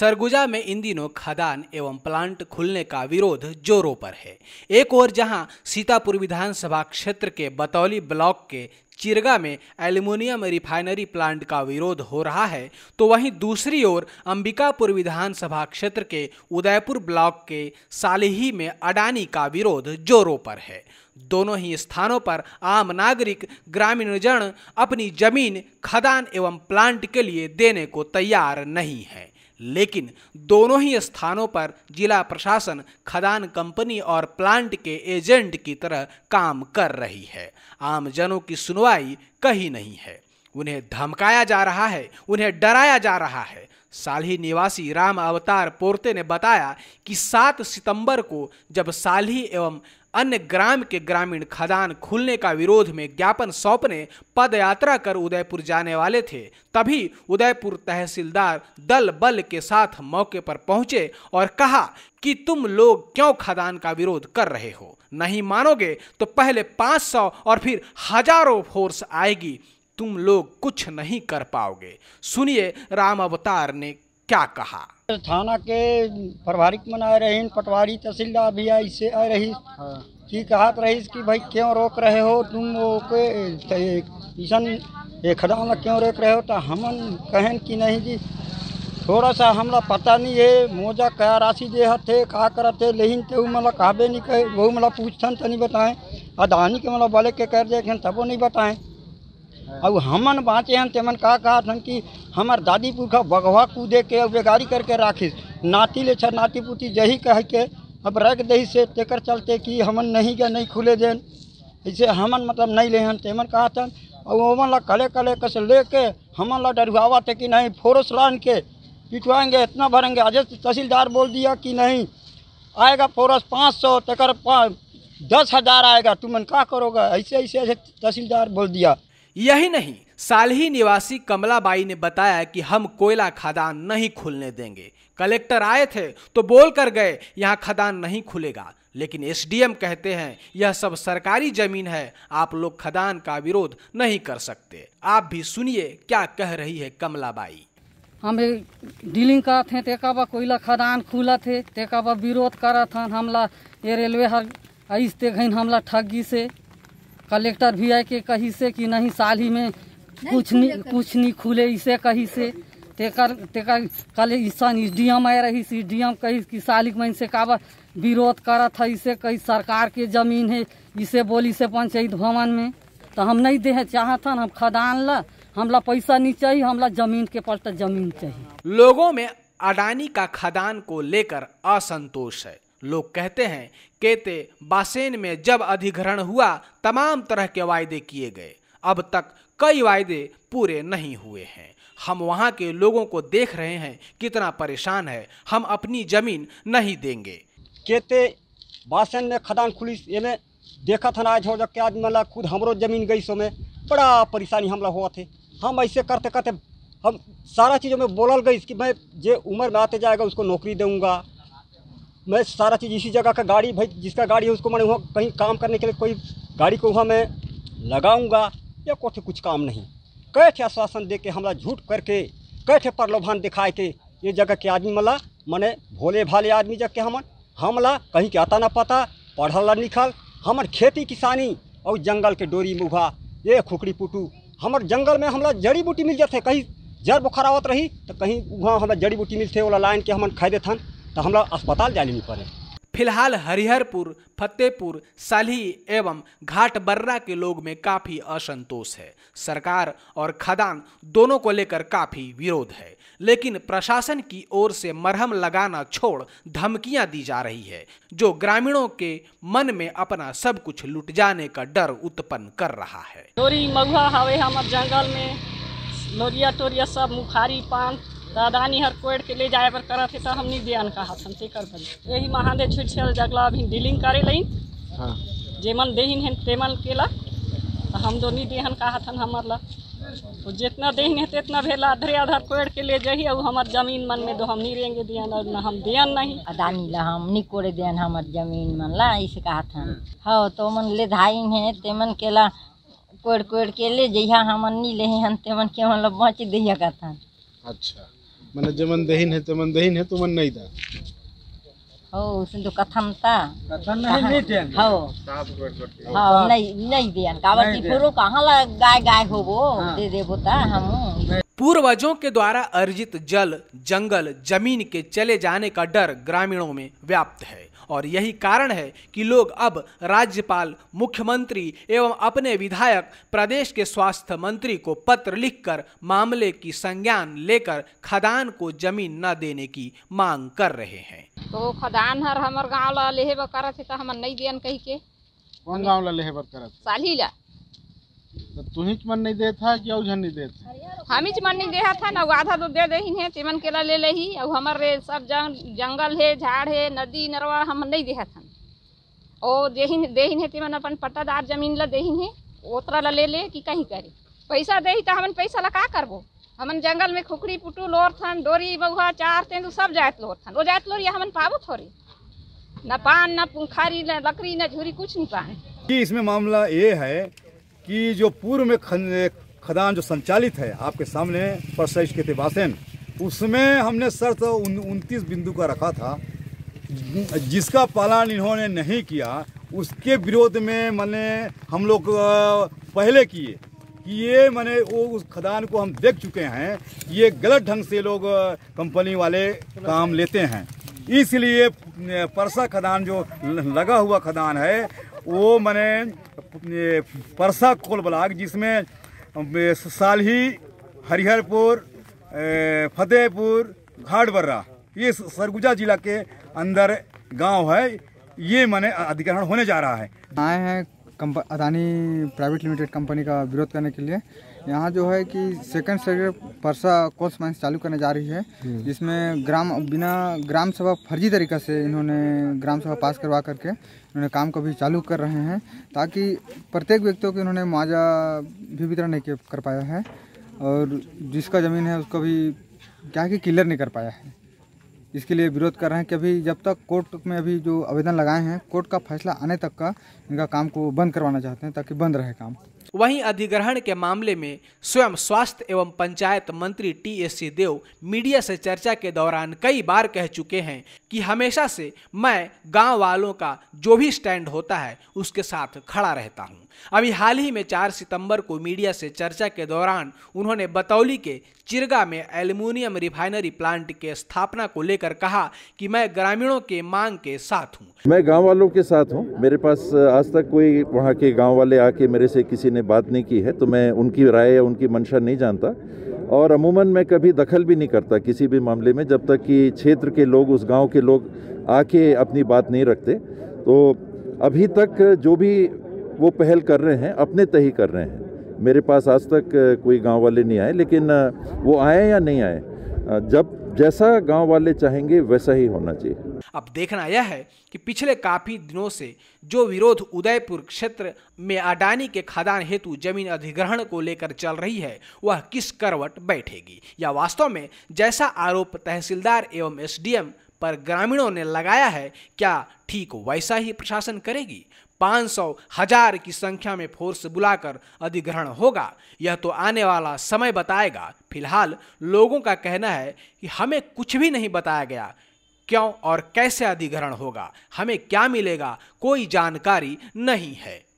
सरगुजा में इन दिनों खदान एवं प्लांट खुलने का विरोध जोरों पर है एक ओर जहां सीतापुर विधानसभा क्षेत्र के बतौली ब्लॉक के चिरगा में एल्युमिनियम रिफाइनरी प्लांट का विरोध हो रहा है तो वहीं दूसरी ओर अंबिकापुर विधानसभा क्षेत्र के उदयपुर ब्लॉक के सालिही में अडानी का विरोध जोरों पर है दोनों ही स्थानों पर आम नागरिक ग्रामीण जन अपनी जमीन खदान एवं प्लांट के लिए देने को तैयार नहीं है लेकिन दोनों ही स्थानों पर जिला प्रशासन खदान कंपनी और प्लांट के एजेंट की तरह काम कर रही है आमजनों की सुनवाई कहीं नहीं है उन्हें धमकाया जा रहा है उन्हें डराया जा रहा है साली निवासी राम अवतार पोर्ते ने बताया कि 7 सितंबर को जब साली एवं अन्य ग्राम के ग्रामीण खदान खुलने का विरोध में ज्ञापन सौंपने पदयात्रा कर उदयपुर जाने वाले थे तभी उदयपुर तहसीलदार दल बल के साथ मौके पर पहुंचे और कहा कि तुम लोग क्यों खदान का विरोध कर रहे हो नहीं मानोगे तो पहले 500 और फिर हजारों फोर्स आएगी तुम लोग कुछ नहीं कर पाओगे सुनिए राम अवतार ने क्या कहा थाना के प्रभारिक मन आए रहे पटवारी तहसीलदार भी आई से आ रही कि कहा रही कि भाई क्यों रोक रहे हो तुम वो के ये खदान क्यों रोक रहे हो तो हमन कहन कि नहीं जी थोड़ा सा हमला पता नहीं है मोजा क्या राशि दे थे का करते लेकिन ते तो मतलब कहबे नहीं कहे वो मतलब पूछथन तो नहीं बताएं अदानी के मतलब बोले के कर देखें तबो नहीं बताएं अब हमन बाँचे हन तेमन का कहा हन कि हमार दादी पुरखा बघवा कूदे के बेगारी करके राखिस नाती ले छा नाती पुती जही कह के अब रख दही से तेकर चलते कि हमन नहीं गए नहीं खुले देन ऐसे हमन मतलब नहीं ले हन तेमन कहा था और ओमन ला कले कले कस ले के हमन ला डरवावा थे कि नहीं फोरस लान के पिटवाएंगे इतना भरेंगे अजय तहसीलदार बोल दिया कि नहीं आएगा फोरस पाँच सौ तकर दस हज़ार आएगा तुमन का करोगा ऐसे ऐसे तहसीलदार बोल दिया यही नहीं सालही निवासी कमलाबाई ने बताया कि हम कोयला खदान नहीं खुलने देंगे कलेक्टर आए थे तो बोल कर गए यहाँ खदान नहीं खुलेगा लेकिन एसडीएम कहते हैं यह सब सरकारी जमीन है आप लोग खदान का विरोध नहीं कर सकते आप भी सुनिए क्या कह रही है कमलाबाई हम डीलिंग करा थे तेका बा कोयला खदान खुला थे तेका बा विरोध करा था हमला ये रेलवे हर आई ते घन हमला ठगी से कलेक्टर भी है कि कहीं से कि नहीं साल ही में कुछ नहीं कुछ नहीं खुले इसे कहीं से तेकर तेकर कल ईसान डी एम आए रही सी डी एम कही कि सालिक मन से काबर विरोध करत है इसे कही सरकार के जमीन है इसे बोली से पंचायत भवन में तो हम नहीं दे चाह था हम खदान ला हमला पैसा नहीं चाहिए हमला जमीन के पलट जमीन चाहिए लोगों में अडानी का खदान को लेकर असंतोष है लोग कहते हैं केते बासेन में जब अधिग्रहण हुआ तमाम तरह के वायदे किए गए अब तक कई वायदे पूरे नहीं हुए हैं हम वहाँ के लोगों को देख रहे हैं कितना परेशान है हम अपनी ज़मीन नहीं देंगे केते बासन ने खदान खुली में देखा था ना आज हो जब आज मतलब खुद हमरो जमीन गई सो में बड़ा परेशानी हमला हुआ थे हम ऐसे करते करते हम सारा चीज़ों में बोल गई कि मैं जे उम्र में आते जाएगा उसको नौकरी दूंगा मैं सारा चीज़ इसी जगह का गाड़ी भाई जिसका गाड़ी है उसको मैंने वहाँ कहीं काम करने के लिए कोई गाड़ी को वहाँ मैं लगाऊंगा या कोठे तो कुछ काम नहीं कैठे आश्वासन दे के हमारा झूठ करके कैठे प्रलोभन दिखाए के ये जगह के आदमी मला मने भोले भाले आदमी जग के हमन हमला कहीं के आता ना पता पढ़ल लिखल हमर खेती किसानी और जंगल के डोरी मुहा ये खुकड़ी पुटू हमार जंगल में हमला जड़ी बूटी मिल जाते कहीं जड़ बुखार आवत रही तो कहीं वहाँ हमें जड़ी बूटी मिलते वाला लाइन के हम खाई थन तो हमारा अस्पताल जाने नहीं पड़े फिलहाल हरिहरपुर फतेहपुर साली एवं घाट बर्रा के लोग में काफ़ी असंतोष है सरकार और खदान दोनों को लेकर काफ़ी विरोध है लेकिन प्रशासन की ओर से मरहम लगाना छोड़ धमकियां दी जा रही है जो ग्रामीणों के मन में अपना सब कुछ लुट जाने का डर उत्पन्न कर रहा है डोरी मगुआ हवे हम जंगल में नोरिया टोरिया सब मुखारी पान दादानी हर कोड़ के ले जाए पर करत थे तो हमने ध्यान कहा हमसे कर बल यही महादेव छुट छल जगला अभी डीलिंग करे लई हाँ। जेमन देहिन है तेमन केला तो हम नहीं देहन कहा था हमार तो जितना देहिन है इतना भेला अधरे अधर कोड़ के ले जाही और हमार जमीन मन में दो हम नहीं रहेंगे दियान और ना हम नहीं अदानी ला हम नहीं कोड़े दियान हमार जमीन मन ला ऐसे कहा था हाँ तो मन ले धाई है तेमन केला कोड़ कोड़ के ले जहिया हम नहीं ले हन तेमन के मतलब बच दिया अच्छा माने जेमन देहिन है तेमन देहिन है तुमन तो नहीं था हो सिंधु कथम ता कथन नहीं नहीं टेन हो हां नहीं नहीं दियन कावटी पुरु कहां ला गाय गाय होबो हाँ। दे देबो ता हम पूर्वजों के द्वारा अर्जित जल जंगल जमीन के चले जाने का डर ग्रामीणों में व्याप्त है और यही कारण है कि लोग अब राज्यपाल मुख्यमंत्री एवं अपने विधायक प्रदेश के स्वास्थ्य मंत्री को पत्र लिखकर मामले की संज्ञान लेकर खदान को जमीन न देने की मांग कर रहे हैं तो खदान हर हमार गाँव ला लेहे बर करत है तो हमन नहीं दियन कही के कौन गाँव ला लेहे बर करत साली ला तो तुहिच मन नहीं देता था कि और झन नहीं देत हम ही मन नहीं देहा था ना आधा तो दे दे ही है चिमन केला ले लही और हमारे सब जंग जंगल है झाड़ है नदी नरवा हम नहीं देहा था और देहिन देहिन है तिमन अपन पट्टादार जमीन ला देहिन है ओतरा ला ले ले कि कहीं करे पैसा दही तो हमन पैसा ला का करबो हमन जंगल में खुकड़ी पुटू लोर थन डोरी बहुआ चार तेन सब जात लोर थन वो जात लोर ये हमन पाबो थोड़ी न पान न पुखारी न लकड़ी न झुरी कुछ नहीं पान इसमें मामला ये है कि जो पूर्व में खदान जो संचालित है आपके सामने परसैश के तिबासन उसमें हमने शर्त उनतीस बिंदु का रखा था जिसका पालन इन्होंने नहीं किया उसके विरोध में मैंने हम लोग पहले किए कि ये मैंने वो उस खदान को हम देख चुके हैं ये गलत ढंग से लोग कंपनी वाले काम लेते हैं इसलिए परसा खदान जो लगा हुआ खदान है वो मैंने परसा कोल ब्लाक जिसमें सालही हरिहरपुर फतेहपुर घाटबर्रा ये सरगुजा जिला के अंदर गांव है ये मैंने अधिग्रहण होने जा रहा है आए हैं कंप अदानी प्राइवेट लिमिटेड कंपनी का विरोध करने के लिए यहाँ जो है कि सेकंड सेक्टर परसा कोर्स माइंस चालू करने जा रही है हम्म। जिसमें ग्राम बिना ग्राम सभा फर्जी तरीका से इन्होंने ग्राम सभा पास करवा करके इन्होंने काम को भी चालू कर रहे हैं ताकि प्रत्येक व्यक्तियों को इन्होंने मुआवजा भी वितरण नहीं कर पाया है और जिसका ज़मीन है उसको भी क्या है कि क्लियर नहीं कर पाया है इसके लिए विरोध कर रहे हैं कि अभी जब तक कोर्ट में अभी जो आवेदन लगाए हैं कोर्ट का फैसला आने तक का इनका काम को बंद करवाना चाहते हैं ताकि बंद रहे काम वहीं अधिग्रहण के मामले में स्वयं स्वास्थ्य एवं पंचायत मंत्री टी एस सी देव मीडिया से चर्चा के दौरान कई बार कह चुके हैं कि हमेशा से मैं गांव वालों का जो भी स्टैंड होता है उसके साथ खड़ा रहता हूं अभी हाल ही में 4 सितंबर को मीडिया से चर्चा के दौरान उन्होंने बतौली के चिरगा में एल्यूमिनियम रिफाइनरी प्लांट के स्थापना को लेकर कहा कि मैं ग्रामीणों के मांग के साथ हूँ मैं गाँव वालों के साथ हूँ मेरे पास आज तक कोई वहाँ के गाँव वाले आके मेरे से किसी ने ने बात नहीं की है तो मैं उनकी राय या उनकी मंशा नहीं जानता और अमूमन मैं कभी दखल भी नहीं करता किसी भी मामले में जब तक कि क्षेत्र के लोग उस गांव के लोग आके अपनी बात नहीं रखते तो अभी तक जो भी वो पहल कर रहे हैं अपने तय ही कर रहे हैं मेरे पास आज तक कोई गांव वाले नहीं आए लेकिन वो आए या नहीं आए जब जैसा गांव वाले चाहेंगे वैसा ही होना चाहिए अब देखना यह है कि पिछले काफी दिनों से जो विरोध उदयपुर क्षेत्र में अडानी के खदान हेतु जमीन अधिग्रहण को लेकर चल रही है वह किस करवट बैठेगी या वास्तव में जैसा आरोप तहसीलदार एवं एसडीएम पर ग्रामीणों ने लगाया है क्या ठीक वैसा ही प्रशासन करेगी 500 हजार की संख्या में फोर्स बुलाकर अधिग्रहण होगा यह तो आने वाला समय बताएगा फिलहाल लोगों का कहना है कि हमें कुछ भी नहीं बताया गया क्यों और कैसे अधिग्रहण होगा हमें क्या मिलेगा कोई जानकारी नहीं है